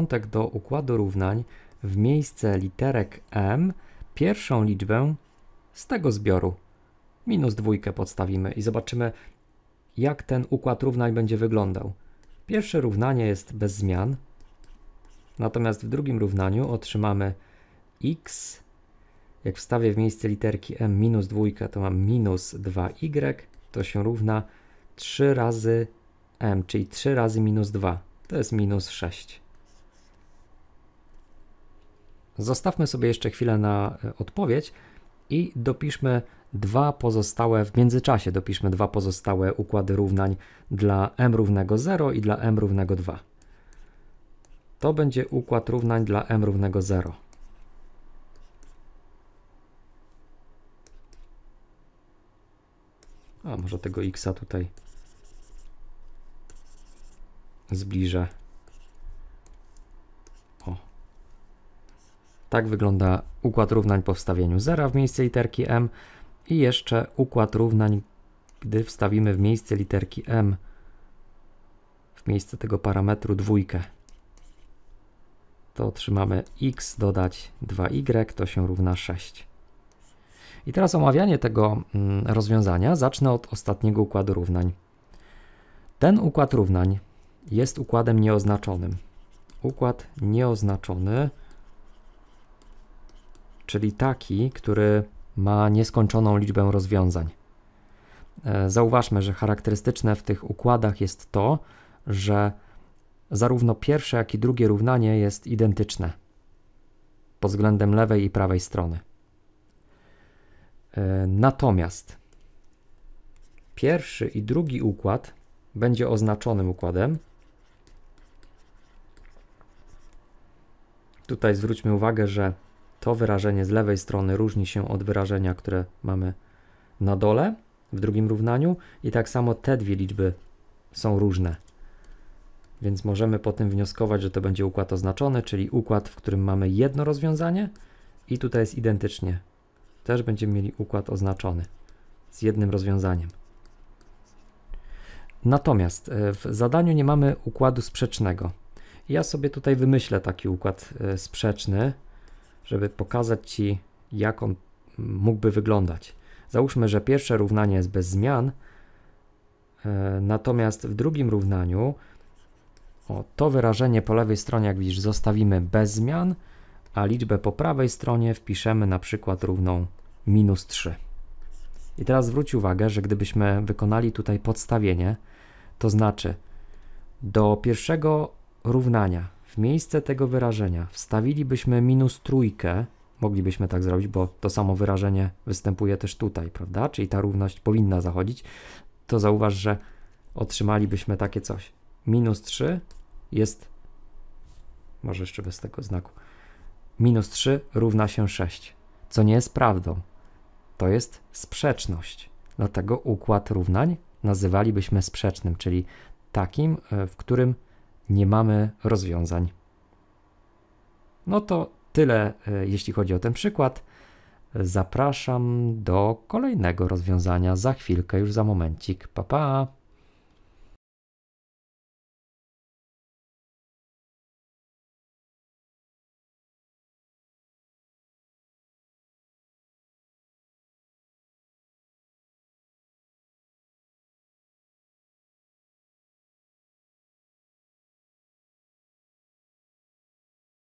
początek do układu równań w miejsce literek m pierwszą liczbę z tego zbioru. Minus dwójkę podstawimy i zobaczymy, jak ten układ równań będzie wyglądał. Pierwsze równanie jest bez zmian, natomiast w drugim równaniu otrzymamy x, jak wstawię w miejsce literki m minus dwójkę, to mam minus 2y, to się równa 3 razy m, czyli 3 razy minus 2, to jest minus 6. Zostawmy sobie jeszcze chwilę na e, odpowiedź i dopiszmy dwa pozostałe, w międzyczasie dopiszmy dwa pozostałe układy równań dla m równego 0 i dla m równego 2. To będzie układ równań dla m równego 0. A może tego x'a tutaj zbliżę Tak wygląda układ równań po wstawieniu zera w miejsce literki m i jeszcze układ równań, gdy wstawimy w miejsce literki m w miejsce tego parametru dwójkę. To otrzymamy x dodać 2y, to się równa 6. I teraz omawianie tego mm, rozwiązania zacznę od ostatniego układu równań. Ten układ równań jest układem nieoznaczonym. Układ nieoznaczony czyli taki, który ma nieskończoną liczbę rozwiązań. E, zauważmy, że charakterystyczne w tych układach jest to, że zarówno pierwsze, jak i drugie równanie jest identyczne pod względem lewej i prawej strony. E, natomiast pierwszy i drugi układ będzie oznaczonym układem. Tutaj zwróćmy uwagę, że to wyrażenie z lewej strony różni się od wyrażenia, które mamy na dole w drugim równaniu i tak samo te dwie liczby są różne. Więc możemy po tym wnioskować, że to będzie układ oznaczony, czyli układ, w którym mamy jedno rozwiązanie i tutaj jest identycznie. Też będziemy mieli układ oznaczony z jednym rozwiązaniem. Natomiast e, w zadaniu nie mamy układu sprzecznego. Ja sobie tutaj wymyślę taki układ e, sprzeczny żeby pokazać Ci, jak on mógłby wyglądać. Załóżmy, że pierwsze równanie jest bez zmian, e, natomiast w drugim równaniu o, to wyrażenie po lewej stronie, jak widzisz, zostawimy bez zmian, a liczbę po prawej stronie wpiszemy na przykład równą minus 3. I teraz zwróć uwagę, że gdybyśmy wykonali tutaj podstawienie, to znaczy do pierwszego równania w miejsce tego wyrażenia wstawilibyśmy minus trójkę, moglibyśmy tak zrobić, bo to samo wyrażenie występuje też tutaj, prawda? Czyli ta równość powinna zachodzić, to zauważ, że otrzymalibyśmy takie coś. Minus 3 jest, może jeszcze bez tego znaku, minus 3 równa się 6, co nie jest prawdą. To jest sprzeczność. Dlatego układ równań nazywalibyśmy sprzecznym, czyli takim, e, w którym nie mamy rozwiązań. No to tyle, e, jeśli chodzi o ten przykład. Zapraszam do kolejnego rozwiązania za chwilkę, już za momencik. Pa, pa!